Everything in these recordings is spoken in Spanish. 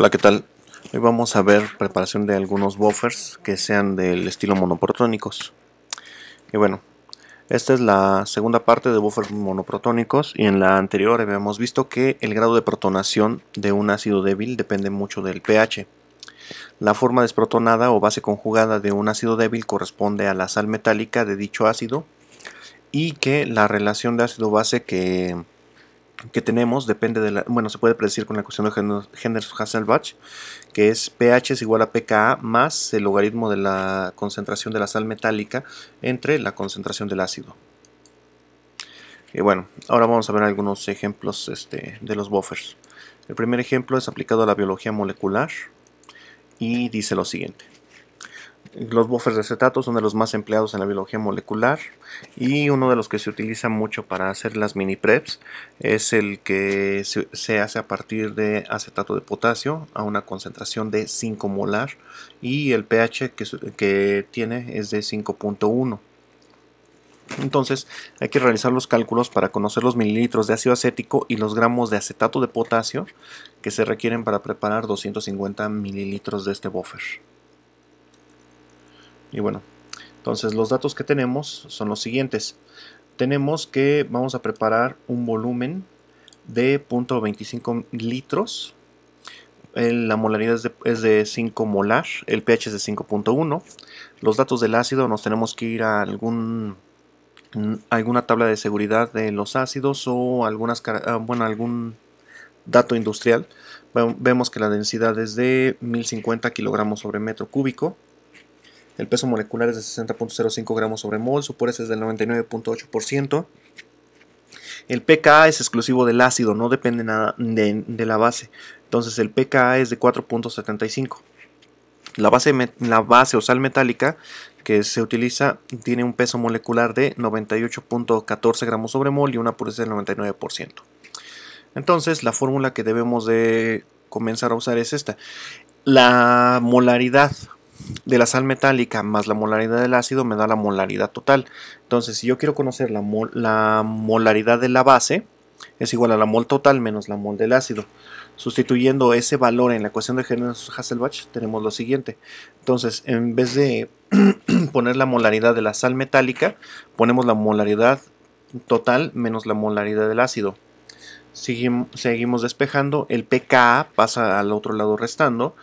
Hola, ¿qué tal? Hoy vamos a ver preparación de algunos buffers que sean del estilo monoprotónicos. Y bueno, esta es la segunda parte de buffers monoprotónicos y en la anterior habíamos visto que el grado de protonación de un ácido débil depende mucho del pH. La forma desprotonada o base conjugada de un ácido débil corresponde a la sal metálica de dicho ácido y que la relación de ácido-base que que tenemos depende de la, bueno, se puede predecir con la ecuación de henderson hasselbach que es pH es igual a pKa más el logaritmo de la concentración de la sal metálica entre la concentración del ácido. Y bueno, ahora vamos a ver algunos ejemplos este, de los buffers. El primer ejemplo es aplicado a la biología molecular y dice lo siguiente. Los buffers de acetato son de los más empleados en la biología molecular y uno de los que se utiliza mucho para hacer las mini preps es el que se hace a partir de acetato de potasio a una concentración de 5 molar y el pH que, que tiene es de 5.1. Entonces hay que realizar los cálculos para conocer los mililitros de ácido acético y los gramos de acetato de potasio que se requieren para preparar 250 mililitros de este buffer. Y bueno, entonces los datos que tenemos son los siguientes. Tenemos que vamos a preparar un volumen de 0.25 litros. La molaridad es de, 5 molar, el pH es de 5.1. Los datos del ácido nos tenemos que ir a algún alguna tabla de seguridad de los ácidos o algunas ah, bueno algún dato industrial vemos que la densidad es de 1050 kilogramos sobre metro cúbico el peso molecular es de 60.05 gramos sobre mol, su pureza es del 99.8%. El pKa es exclusivo del ácido, no depende nada de, la base. Entonces el pKa es de 4.75. La base, la base o sal metálica que se utiliza tiene un peso molecular de 98.14 gramos sobre mol y una pureza del 99%. Entonces la fórmula que debemos de comenzar a usar es esta. La molaridad de la sal metálica más la molaridad del ácido me da la molaridad total. Entonces, si yo quiero conocer la, la molaridad de la base, es igual a la mol total menos la mol del ácido. Sustituyendo ese valor en la ecuación de Henderson Hasselbach tenemos lo siguiente. Entonces, en vez de poner la molaridad de la sal metálica, ponemos la molaridad total menos la molaridad del ácido. Seguimos despejando, el pKa pasa al otro lado restando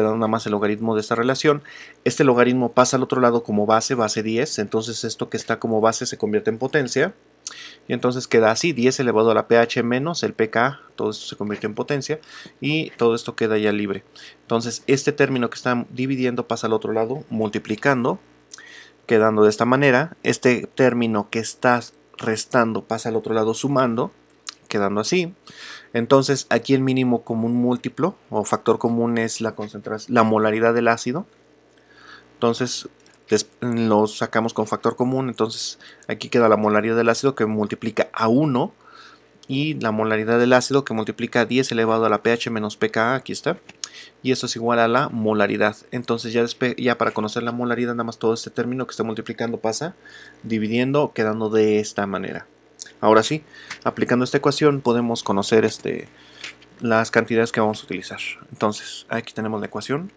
queda nada más el logaritmo de esta relación. Este logaritmo pasa al otro lado como base, base 10, entonces esto que está como base se convierte en potencia. Y entonces queda así, 10 elevado a la pH menos el pK, todo esto se convierte en potencia y todo esto queda ya libre. Entonces este término que está dividiendo pasa al otro lado multiplicando, quedando de esta manera. Este término que está restando pasa al otro lado sumando quedando así. Entonces aquí el mínimo común múltiplo o factor común es la concentración, la molaridad del ácido. Entonces lo sacamos con factor común, entonces aquí queda la molaridad del ácido que multiplica a 1 y la molaridad del ácido que multiplica a 10 elevado a la pH menos pKa, aquí está, y esto es igual a la molaridad. Entonces ya, ya para conocer la molaridad nada más todo este término que está multiplicando pasa dividiendo, quedando de esta manera. Ahora sí, aplicando esta ecuación podemos conocer este, las cantidades que vamos a utilizar. Entonces, aquí tenemos la ecuación.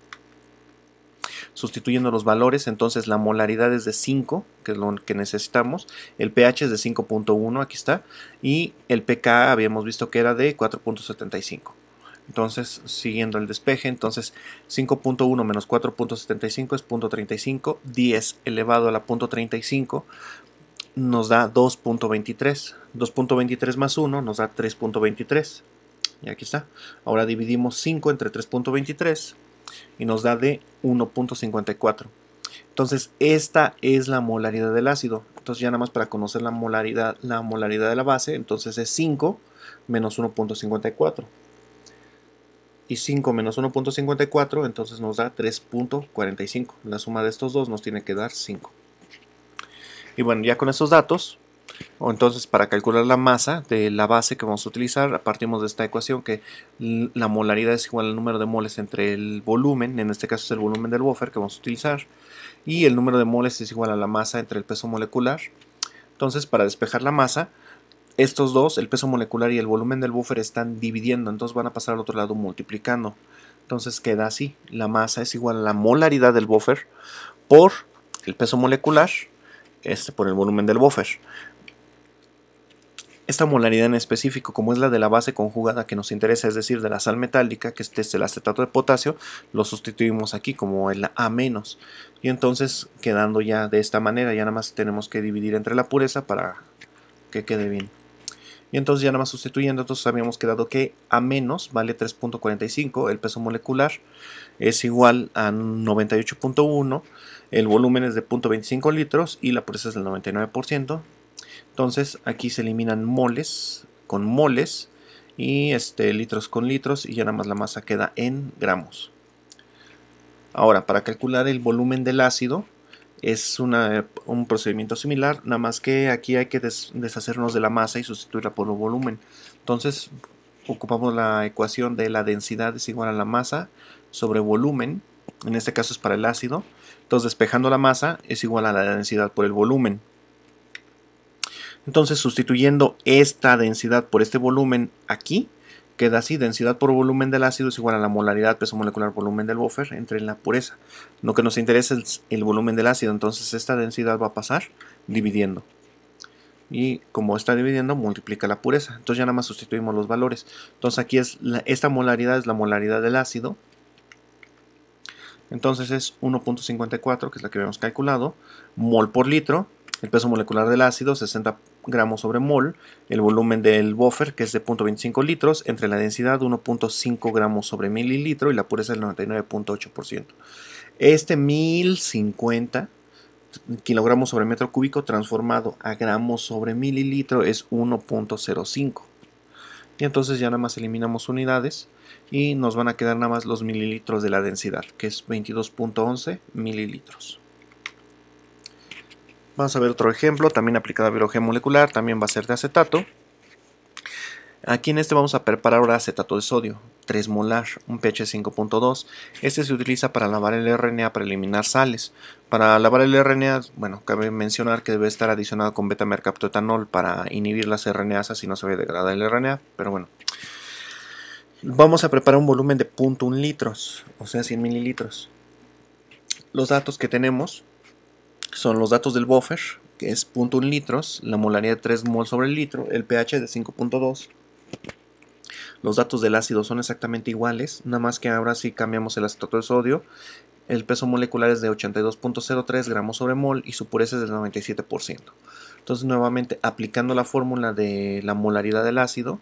Sustituyendo los valores, entonces la molaridad es de 5, que es lo que necesitamos. El pH es de 5.1, aquí está. Y el pK habíamos visto que era de 4.75. Entonces, siguiendo el despeje, entonces 5.1 menos 4.75 es 0.35, 10 elevado a la 0.35 nos da 2.23. 2.23 más 1 nos da 3.23. Y aquí está. Ahora dividimos 5 entre 3.23 y nos da de 1.54. Entonces, esta es la molaridad del ácido. Entonces, ya nada más para conocer la molaridad, la molaridad de la base, entonces es 5 menos 1.54. Y 5 menos 1.54, entonces nos da 3.45. La suma de estos dos nos tiene que dar 5. Y bueno, ya con esos datos, o entonces para calcular la masa de la base que vamos a utilizar, partimos de esta ecuación que la molaridad es igual al número de moles entre el volumen, en este caso es el volumen del buffer que vamos a utilizar, y el número de moles es igual a la masa entre el peso molecular. Entonces, para despejar la masa, estos dos, el peso molecular y el volumen del buffer, están dividiendo, entonces van a pasar al otro lado multiplicando. Entonces queda así, la masa es igual a la molaridad del buffer por el peso molecular este, por el volumen del buffer. Esta molaridad en específico, como es la de la base conjugada que nos interesa, es decir, de la sal metálica, que este es el acetato de potasio, lo sustituimos aquí como el A-. Y entonces quedando ya de esta manera, ya nada más tenemos que dividir entre la pureza para que quede bien. Y entonces ya nada más sustituyendo, entonces habíamos quedado que a menos vale 3.45, el peso molecular es igual a 98.1 el volumen es de 0.25 litros y la pureza es del 99%. Entonces aquí se eliminan moles con moles y este, litros con litros y ya nada más la masa queda en gramos. Ahora, para calcular el volumen del ácido es un procedimiento similar, nada más que aquí hay que deshacernos de la masa y sustituirla por un volumen. Entonces ocupamos la ecuación de la densidad es igual a la masa sobre volumen, en este caso es para el ácido, entonces despejando la masa es igual a la densidad por el volumen. Entonces sustituyendo esta densidad por este volumen aquí, queda así, densidad por volumen del ácido es igual a la molaridad, peso molecular, volumen del buffer, entre la pureza. Lo que nos interesa es el volumen del ácido, entonces esta densidad va a pasar dividiendo. Y como está dividiendo, multiplica la pureza. Entonces ya nada más sustituimos los valores. Entonces aquí es esta molaridad es la molaridad del ácido entonces es 1.54, que es la que habíamos calculado, mol por litro, el peso molecular del ácido 60 gramos sobre mol, el volumen del buffer que es de 0.25 litros, entre la densidad 1.5 gramos sobre mililitro y la pureza del 99.8%. Este 1050 kilogramos sobre metro cúbico transformado a gramos sobre mililitro es 1.05. Y entonces ya nada más eliminamos unidades y nos van a quedar nada más los mililitros de la densidad, que es 22.11 mililitros. Vamos a ver otro ejemplo, también aplicado a biología molecular, también va a ser de acetato. Aquí en este vamos a preparar ahora acetato de sodio, 3 molar, un pH 5.2. Este se utiliza para lavar el RNA para eliminar sales. Para lavar el RNA, bueno, cabe mencionar que debe estar adicionado con beta mercaptoetanol para inhibir las RNAs así no se ve degradar el RNA, pero bueno. Vamos a preparar un volumen de 0.1 litros, o sea 100 mililitros. Los datos que tenemos son los datos del buffer, que es 0.1 litros, la molaridad de 3 mol sobre el litro, el pH de 5.2. Los datos del ácido son exactamente iguales, nada más que ahora sí cambiamos el acetato de sodio. El peso molecular es de 82.03 gramos sobre mol y su pureza es del 97%. Entonces nuevamente aplicando la fórmula de la molaridad del ácido,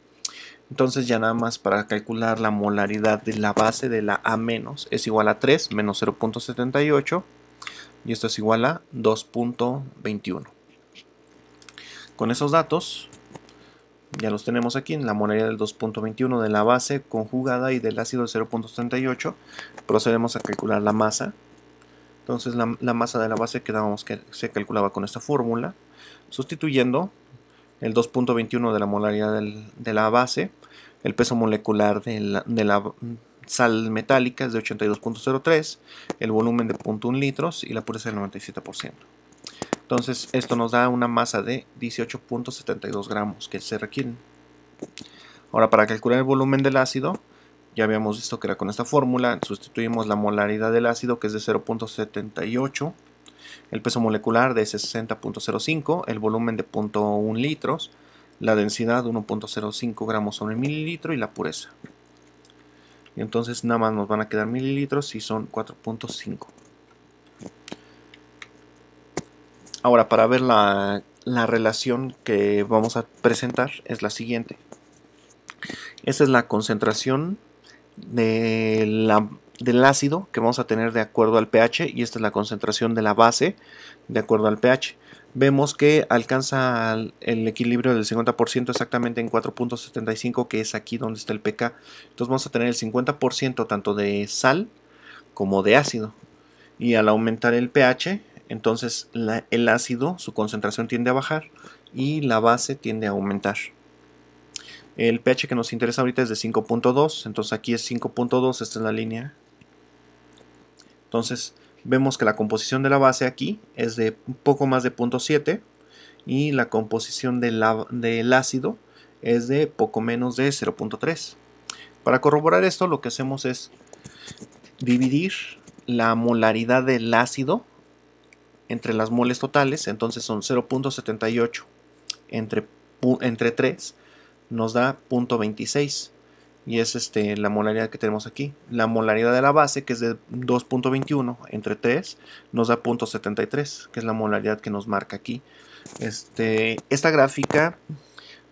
Entonces ya nada más para calcular la molaridad de la base de la A- menos es igual a 3 menos 0.78 y esto es igual a 2.21. Con esos datos ya los tenemos aquí en la molaridad del 2.21 de la base conjugada y del ácido de 0.78. Procedemos a calcular la masa. Entonces la, masa de la base que, que se calculaba con esta fórmula, sustituyendo el 2.21 de la molaridad de la base el peso molecular de la, sal metálica es de 82.03, el volumen de 0.1 litros y la pureza del 97%. Entonces esto nos da una masa de 18.72 gramos que se requieren. Ahora para calcular el volumen del ácido, ya habíamos visto que era con esta fórmula, sustituimos la molaridad del ácido que es de 0.78, el peso molecular de 60.05, el volumen de 0.1 litros la densidad 1.05 gramos sobre mililitro y la pureza. Y entonces nada más nos van a quedar mililitros y son 4.5. Ahora para ver la, la relación que vamos a presentar es la siguiente. Esa es la concentración de la del ácido que vamos a tener de acuerdo al pH y esta es la concentración de la base de acuerdo al pH. Vemos que alcanza el equilibrio del 50% exactamente en 4.75 que es aquí donde está el pK. Entonces vamos a tener el 50% tanto de sal como de ácido. Y al aumentar el pH, entonces el ácido, su concentración tiende a bajar y la base tiende a aumentar. El pH que nos interesa ahorita es de 5.2, entonces aquí es 5.2, esta es la línea entonces vemos que la composición de la base aquí es de un poco más de 0.7 y la composición del ácido es de poco menos de 0.3. Para corroborar esto lo que hacemos es dividir la molaridad del ácido entre las moles totales, entonces son 0.78 entre, entre 3 nos da 0.26 y es este, la molaridad que tenemos aquí. La molaridad de la base, que es de 2.21 entre 3, nos da 0.73, que es la molaridad que nos marca aquí. Este, esta gráfica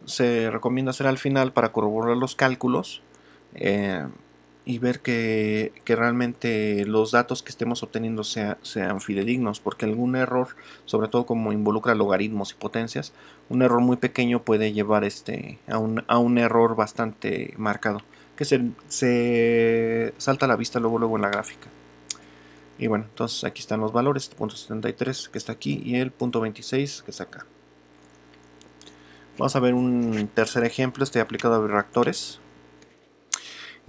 se recomienda hacer al final para corroborar los cálculos. Eh, y ver que, realmente los datos que estemos obteniendo sean fidedignos, porque algún error, sobre todo como involucra logaritmos y potencias, un error muy pequeño puede llevar este, a, un, error bastante marcado, que se, salta a la vista luego, luego en la gráfica. Y bueno, entonces aquí están los valores, punto 73 que está aquí y el 26 que está acá. Vamos a ver un tercer ejemplo, este aplicado a reactores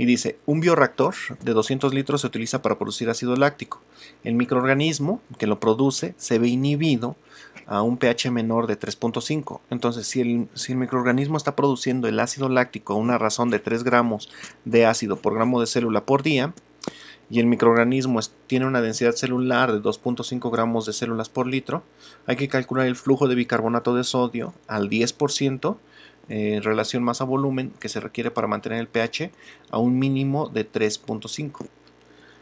y dice, un bioreactor de 200 litros se utiliza para producir ácido láctico. El microorganismo que lo produce se ve inhibido a un pH menor de 3.5. Entonces, si el, microorganismo está produciendo el ácido láctico a una razón de 3 gramos de ácido por gramo de célula por día, y el microorganismo tiene una densidad celular de 2.5 gramos de células por litro, hay que calcular el flujo de bicarbonato de sodio al 10% eh, en relación masa volumen que se requiere para mantener el pH a un mínimo de 3.5.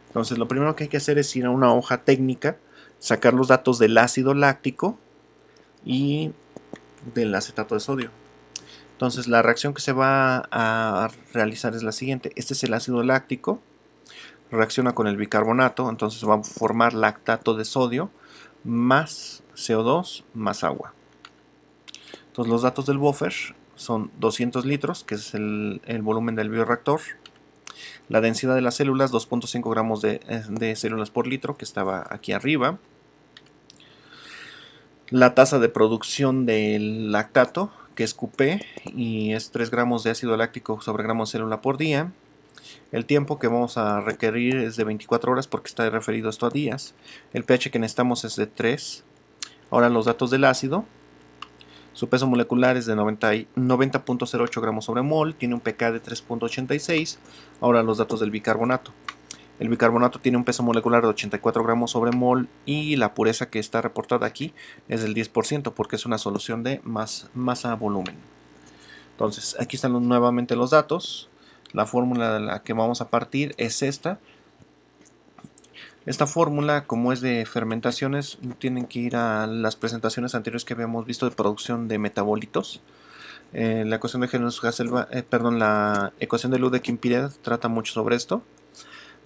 Entonces lo primero que hay que hacer es ir a una hoja técnica, sacar los datos del ácido láctico y del acetato de sodio. Entonces la reacción que se va a realizar es la siguiente. Este es el ácido láctico, reacciona con el bicarbonato, entonces va a formar lactato de sodio más CO2 más agua. Entonces los datos del buffer son 200 litros, que es el, volumen del bioreactor. La densidad de las células, 2.5 gramos eh, de, células por litro, que estaba aquí arriba. La tasa de producción del lactato, que es QP, y es 3 gramos de ácido láctico sobre gramo de célula por día. El tiempo que vamos a requerir es de 24 horas porque está referido esto a días. El pH que necesitamos es de 3. Ahora los datos del ácido. Su peso molecular es de 90.08 gramos sobre mol, tiene un pK de 3.86. Ahora los datos del bicarbonato. El bicarbonato tiene un peso molecular de 84 gramos sobre mol y la pureza que está reportada aquí es del 10% porque es una solución de masa-volumen. Entonces aquí están nuevamente los datos. La fórmula de la que vamos a partir es esta. Esta fórmula, como es de fermentaciones, tienen que ir a las presentaciones anteriores que habíamos visto de producción de metabolitos. Eh, la ecuación de luz eh, perdón, la ecuación de kim trata mucho sobre esto.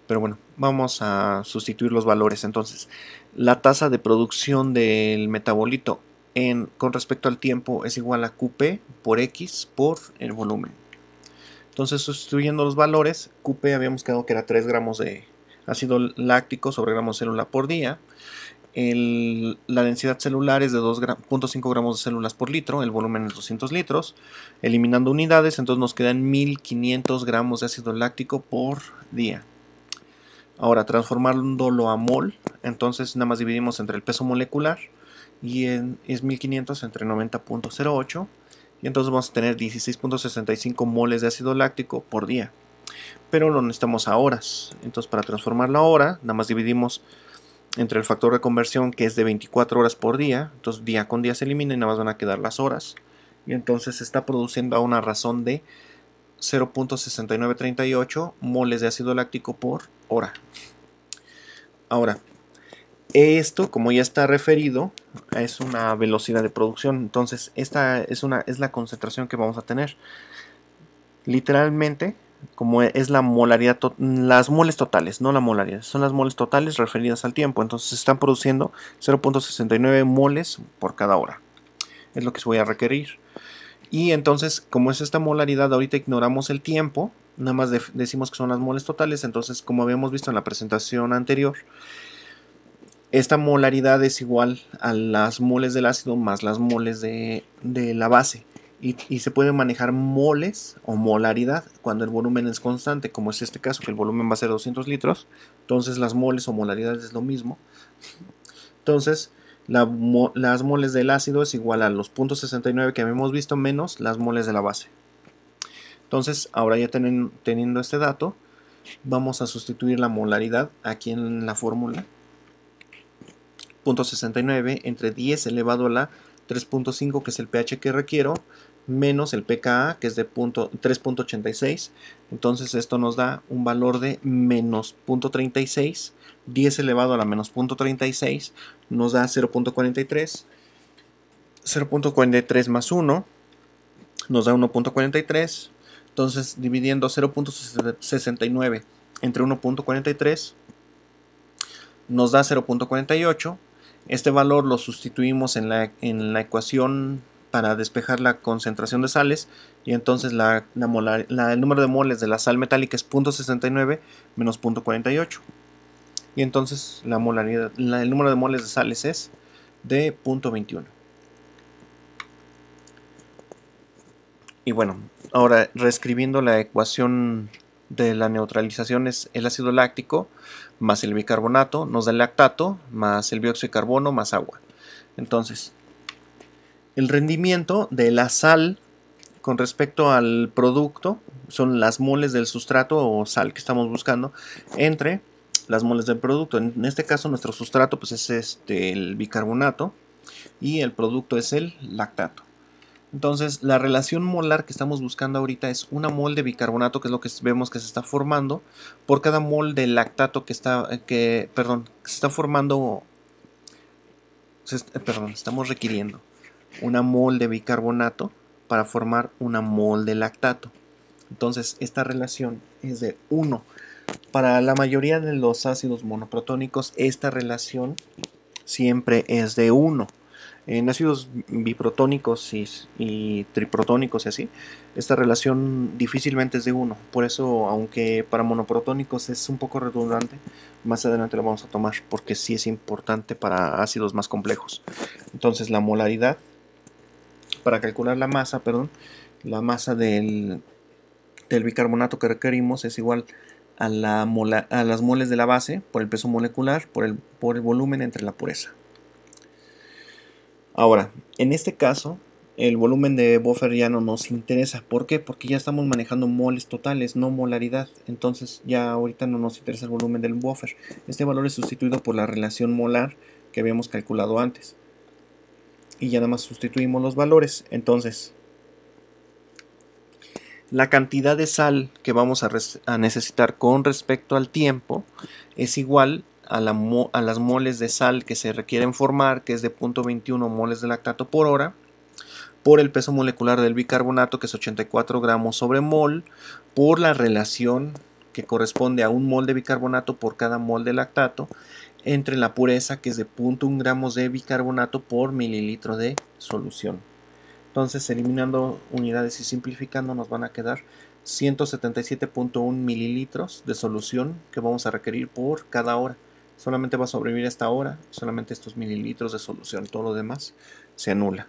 Pero bueno, vamos a sustituir los valores. Entonces, la tasa de producción del metabolito en, con respecto al tiempo es igual a QP por X por el volumen. Entonces, sustituyendo los valores, QP habíamos quedado que era 3 gramos de ácido láctico sobre gramos de célula por día. la densidad celular es de 2.5 gramos de células por litro, el volumen es 200 litros. Eliminando unidades, entonces nos quedan 1500 gramos de ácido láctico por día. Ahora, transformándolo a mol, entonces nada más dividimos entre el peso molecular y es 1500 entre 90.08 y entonces vamos a tener 16.65 moles de ácido láctico por día pero lo necesitamos a horas. Entonces para transformar la hora, nada más dividimos entre el factor de conversión que es de 24 horas por día, entonces día con día se elimina y nada más van a quedar las horas. Y entonces se está produciendo a una razón de 0.6938 moles de ácido láctico por hora. Ahora, esto, como ya está referido, es una velocidad de producción. Entonces, esta es, una, es la concentración que vamos a tener. Literalmente, como e, es la molaridad, las moles totales, no la molaridad, son las moles totales referidas al tiempo. Entonces se están produciendo 0.69 moles por cada hora. Es lo que se voy a requerir. Y entonces, como es esta molaridad, ahorita ignoramos el tiempo, nada más decimos que son las moles totales. Entonces, como habíamos visto en la presentación anterior, esta molaridad es igual a las moles del ácido más las moles de la base y, se pueden manejar moles o molaridad cuando el volumen es constante, como es este caso, que el volumen va a ser 200 litros. Entonces las moles o molaridad es lo mismo. Entonces las moles del ácido es igual a los puntos 69 que habíamos visto menos las moles de la base. Entonces ahora ya teniendo este dato, vamos a sustituir la molaridad aquí en la fórmula. 69 entre 10 elevado a la 3.5 que es el pH que requiero menos el pKa, que es de 3.86. Entonces esto nos da un valor de menos 0.36. 10 elevado a la menos 0.36 nos da 0.43. 0.43 más 1 nos da 1.43. Entonces dividiendo 0.69 entre 1.43 nos da 0.48. Este valor lo sustituimos en la, en la ecuación para despejar la concentración de sales y entonces la, el número de moles de la sal metálica es 0.69 menos 0.48 y entonces la molaridad, el número de moles de sales es de 0.21 y bueno, ahora reescribiendo la ecuación de la neutralización es el ácido láctico más el bicarbonato nos da el lactato más el dióxido de carbono más agua entonces el rendimiento de la sal con respecto al producto, son las moles del sustrato o sal que estamos buscando, entre las moles del producto. En este caso nuestro sustrato pues es este, el bicarbonato y el producto es el lactato. Entonces la relación molar que estamos buscando ahorita es una mol de bicarbonato, que es lo que vemos que se está formando, por cada mol de lactato que está, que, perdón, se está formando, perdón, estamos requiriendo una mol de bicarbonato para formar una mol de lactato. Entonces esta relación es de 1. Para la mayoría de los ácidos monoprotónicos esta relación siempre es de 1. En ácidos biprotónicos y, triprotónicos y así, esta relación difícilmente es de 1. Por eso, aunque para monoprotónicos es un poco redundante, más adelante lo vamos a tomar porque sí es importante para ácidos más complejos. Entonces, la molaridad para calcular la masa, perdón, la masa del, bicarbonato que requerimos es igual a, las moles de la base por el peso molecular, por el, por el volumen entre la pureza. Ahora, en este caso, el volumen de buffer ya no nos interesa. ¿Por qué? Porque ya estamos manejando moles totales, no molaridad. Entonces ya ahorita no nos interesa el volumen del buffer. Este valor es sustituido por la relación molar que habíamos calculado antes y ya nada más sustituimos los valores. Entonces, la cantidad de sal que vamos a, necesitar con respecto al tiempo es igual a, a, las moles de sal que se requieren formar, que es de 0.21 moles de lactato por hora, por el peso molecular del bicarbonato, que es 84 gramos sobre mol, por la relación que corresponde a un mol de bicarbonato por cada mol de lactato, entre la pureza que es de 0.1 gramos de bicarbonato por mililitro de solución. Entonces, eliminando unidades y simplificando, nos van a quedar 177.1 mililitros de solución que vamos a requerir por cada hora. Solamente va a sobrevivir esta hora, solamente estos mililitros de solución, todo lo demás se anula.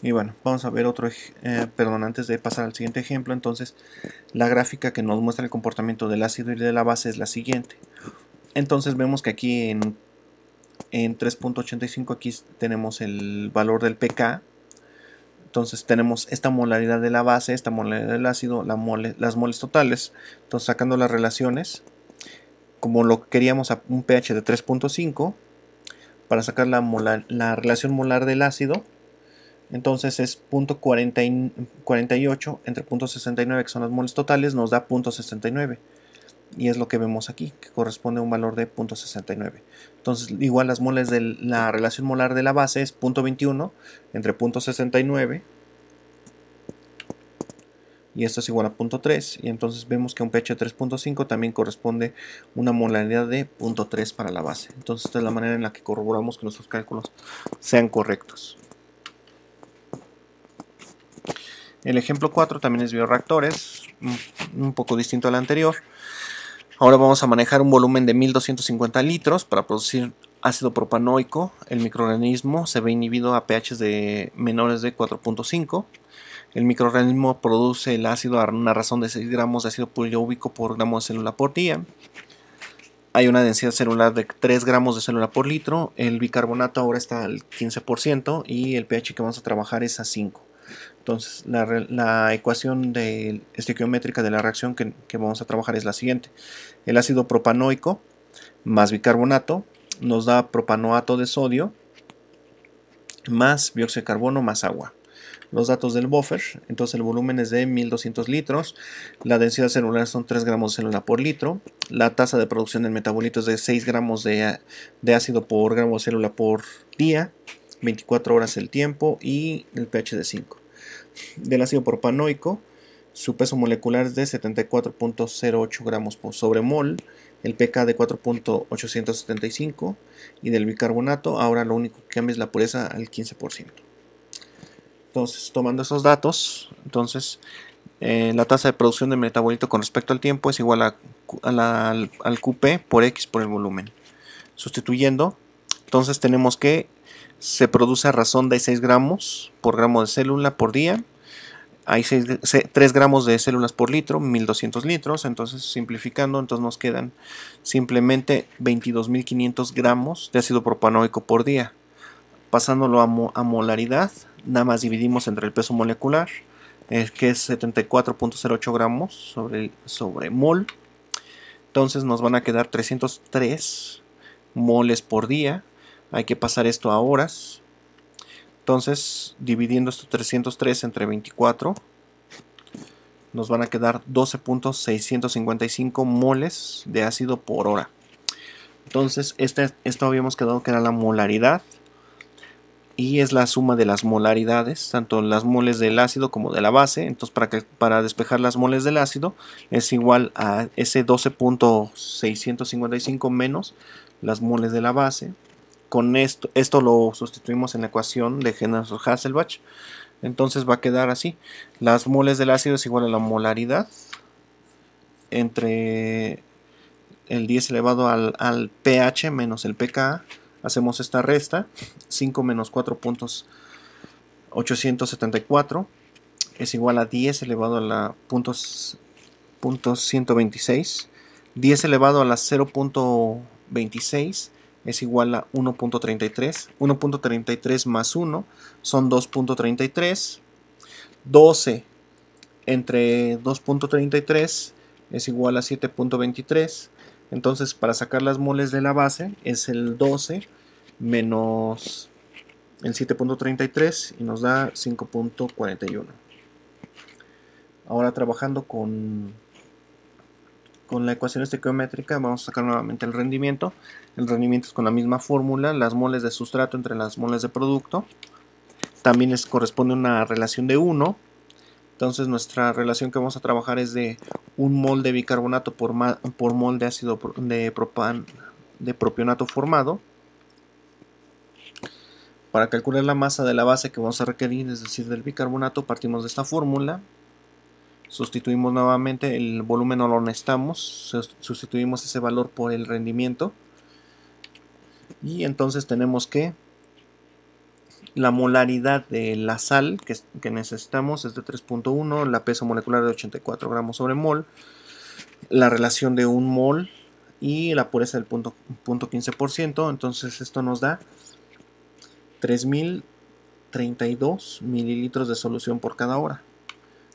Y bueno, vamos a ver otro, eh, perdón, antes de pasar al siguiente ejemplo, entonces la gráfica que nos muestra el comportamiento del ácido y de la base es la siguiente. Entonces vemos que aquí en, 3.85 aquí tenemos el valor del pK. Entonces tenemos esta molaridad de la base, esta molaridad del ácido, las moles totales. Entonces sacando las relaciones, como lo queríamos a un pH de 3.5, para sacar la, la relación molar del ácido, entonces es 0.48 entre 0.69 que son las moles totales, nos da 0.69 y es lo que vemos aquí, que corresponde a un valor de .69 Entonces, igual las moles de la relación molar de la base es .21 entre .69 y esto es igual a 0.3 y entonces vemos que un pH 3.5 también corresponde una molaridad de 0.3 para la base. Entonces, esta es la manera en la que corroboramos que nuestros cálculos sean correctos. El ejemplo 4 también es bioreactores, un poco distinto al anterior. Ahora vamos a manejar un volumen de 1250 litros para producir ácido propanoico. El microorganismo se ve inhibido a pH de menores de 4.5. El microorganismo produce el ácido a una razón de 6 gramos de ácido poliúbico por gramo de célula por día. Hay una densidad celular de 3 gramos de célula por litro. El bicarbonato ahora está al 15% y el pH que vamos a trabajar es a 5. Entonces, la, ecuación de estequiométrica de la reacción que, vamos a trabajar es la siguiente. El ácido propanoico más bicarbonato nos da propanoato de sodio más dióxido de carbono más agua. Los datos del buffer, entonces el volumen es de 1200 litros, la densidad celular son 3 gramos de célula por litro, la tasa de producción del metabolito es de 6 gramos de, de ácido por gramo de célula por día, 24 horas el tiempo y el pH de 5 del ácido propanoico. Su peso molecular es de 74.08 gramos sobre mol, el pK de 4.875 y del bicarbonato. Ahora lo único que cambia es la pureza al 15%. Entonces, tomando esos datos, entonces eh, la tasa de producción de metabolito con respecto al tiempo es igual a, la, al, al QP por X por el volumen. Sustituyendo, entonces tenemos que se produce a razón de 6 gramos por gramo de célula por día. Hay 3 gramos de células por litro, 1200 litros. Entonces, simplificando, entonces nos quedan simplemente 22.500 gramos de ácido propanoico por día. Pasándolo a, molaridad, nada más dividimos entre el peso molecular, eh, que es 74.08 gramos sobre, sobre mol. Entonces nos van a quedar 303 moles por día hay que pasar esto a horas. Entonces, dividiendo esto 303 entre 24, nos van a quedar 12.655 moles de ácido por hora. Entonces, esto habíamos quedado que era la molaridad y es la suma de las molaridades, tanto las moles del ácido como de la base. Entonces, para, para despejar las moles del ácido es igual a ese 12.655 menos las moles de la base con esto, esto lo sustituimos en la ecuación de henderson Hasselbach, Entonces va a quedar así. Las moles del ácido es igual a la molaridad entre el 10 elevado al, pH menos el pKa. Hacemos esta resta. 5 menos 4 874 es igual a 10 elevado a la puntos 126. 10 elevado a la 0.26 es igual a 1.33. 1.33 más 1 son 2.33. 12 entre 2.33 es igual a 7.23. Entonces, para sacar las moles de la base es el 12 menos el 7.33 y nos da 5.41. Ahora trabajando con con la ecuación estequiométrica vamos a sacar nuevamente el rendimiento. El rendimiento es con la misma fórmula, las moles de sustrato entre las moles de producto. También les corresponde una relación de 1. Entonces nuestra relación que vamos a trabajar es de un mol de bicarbonato por, mol de ácido de, de propionato formado. Para calcular la masa de la base que vamos a requerir, es decir, del bicarbonato, partimos de esta fórmula sustituimos nuevamente el volumen no lo necesitamos sustituimos ese valor por el rendimiento y entonces tenemos que la molaridad de la sal que, necesitamos es de 3.1 la peso molecular de 84 gramos sobre mol la relación de un mol y la pureza del punto, punto 15% entonces esto nos da 3032 mililitros de solución por cada hora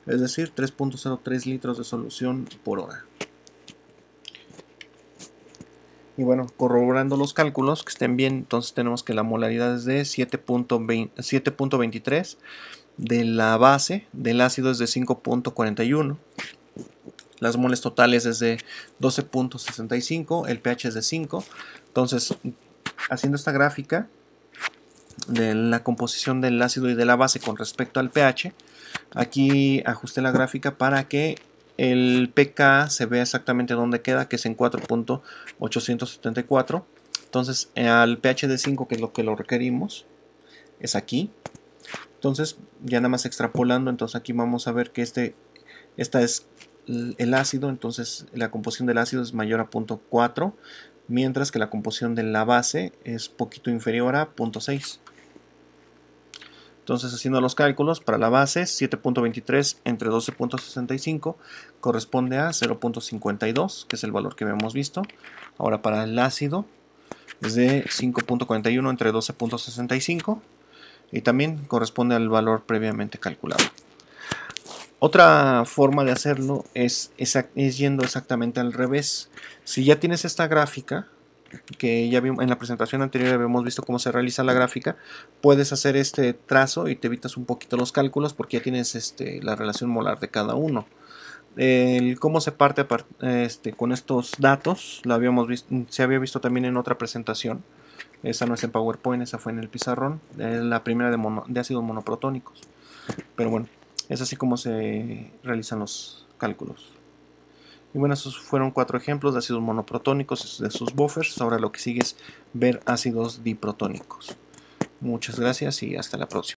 es decir 3.03 litros de solución por hora. Y bueno, corroborando los cálculos que estén bien, entonces tenemos que la molaridad es de 7.23, de la base del ácido es de 5.41, las moles totales es de 12.65, el pH es de 5. Entonces, haciendo esta gráfica, de la composición del ácido y de la base con respecto al pH. Aquí ajusté la gráfica para que el pK se vea exactamente donde queda, que es en 4.874. Entonces, al pH de 5, que es lo que lo requerimos, es aquí. Entonces, ya nada más extrapolando, entonces aquí vamos a ver que este, esta es el ácido, entonces la composición del ácido es mayor a .4 mientras que la composición de la base es poquito inferior a .6 entonces, haciendo los cálculos, para la base 7.23 entre 12.65 corresponde a 0.52, que es el valor que habíamos visto. Ahora para el ácido es de 5.41 entre 12.65 y también corresponde al valor previamente calculado. Otra forma de hacerlo es, es, yendo exactamente al revés. Si ya tienes esta gráfica, que ya vimos en la presentación anterior habíamos visto cómo se realiza la gráfica, puedes hacer este trazo y te evitas un poquito los cálculos porque ya tienes este, la relación molar de cada uno. El cómo se parte este, con estos datos, habíamos se había visto también en otra presentación. Esa no es en PowerPoint, esa fue en el pizarrón, es la primera de, de ácidos monoprotónicos. Pero bueno, es así como se realizan los cálculos. Y bueno, esos fueron cuatro ejemplos de ácidos monoprotónicos de sus buffers. Ahora lo que sigue es ver ácidos diprotónicos. Muchas gracias y hasta la próxima.